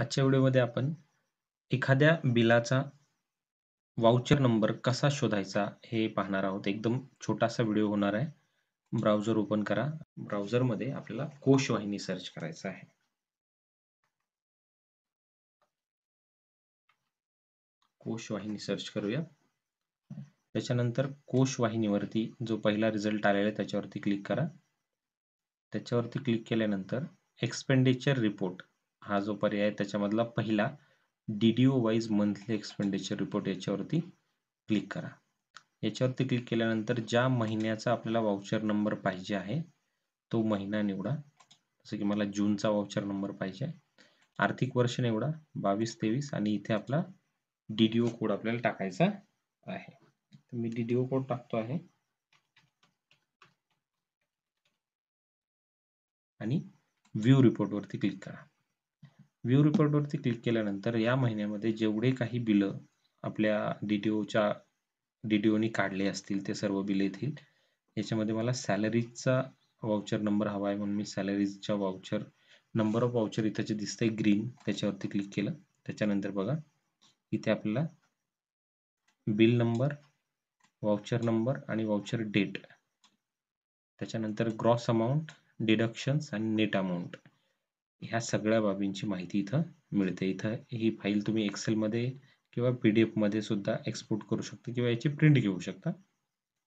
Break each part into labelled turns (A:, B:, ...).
A: आजच्या व्हिडिओमध्ये आपण एखाद्या बिलाचा वाउचर नंबर कसा शोधायचा हे पाहणार आहोत एकदम छोटासा व्हिडिओ होणार आहे ब्राउझर ओपन करा मध्ये आपल्याला वाहिनी सर्च करायचं आहे कोशवाहिनी सर्च करूया त्याच्यानंतर वाहिनीवरती जो पहिला रिझल्ट आलेला आहे त्याच्यावरती क्लिक करा त्याच्यावरती क्लिक केल्यानंतर एक्सपेंडिचर रिपोर्ट हा जो पर्याय त्याच्यामधला पहिला DDO wise monthly expenditure report याच्यावरती क्लिक करा याच्यावरती क्लिक केल्यानंतर ज्या महिन्याचा आपल्याला वाउचर नंबर पाहिजे आहे तो महिना निवडा जसं की मला जूनचा वाउचर नंबर पाहिजे आर्थिक वर्ष निवडा बावीस तेवीस आणि इथे आपला डी कोड आपल्याला टाकायचा आहे मी डीडीओ कोड टाकतो आहे आणि व्ह्यू रिपोर्टवरती क्लिक करा व्यू रिपोर्टवरती क्लिक केल्यानंतर या महिन्यामध्ये जेवढे काही बिलं आपल्या डी टी ओच्या डी टी ओनी काढले असतील ते सर्व बिल येतील याच्यामध्ये मला सॅलरीजचा वाउचर नंबर हवा आहे म्हणून मी सॅलरीजचा वाउचर नंबर ऑफ वाउचर इथं जे दिसतंय ग्रीन त्याच्यावरती क्लिक केलं त्याच्यानंतर बघा इथे आपल्याला बिल नंबर वाउचर नंबर आणि वाउचर डेट त्याच्यानंतर ग्रॉस अमाऊंट डिडक्शन्स आणि नेट अमाऊंट ह्या सगळ्या बाबींची माहिती इथं मिळते इथं ही फाईल तुम्ही एक्सेलमध्ये किंवा पी डी एफमध्ये सुद्धा एक्सपोर्ट करू शकता किंवा याची प्रिंट घेऊ शकता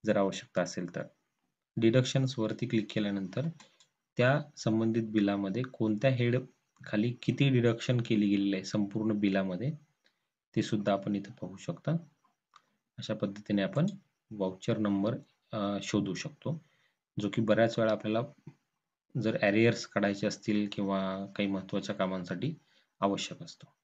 A: जर आवश्यकता असेल तर डिडक्शन्सवरती क्लिक केल्यानंतर त्या संबंधित बिलामध्ये कोणत्या हेड खाली किती डिडक्शन केली गेलेली आहे संपूर्ण बिलामध्ये ते सुद्धा आपण इथं पाहू शकता अशा पद्धतीने आपण वाउचर नंबर शोधू शकतो जो की बऱ्याच वेळा आपल्याला जर एरियर्स काढायचे असतील किंवा काही महत्त्वाच्या कामांसाठी आवश्यक असतो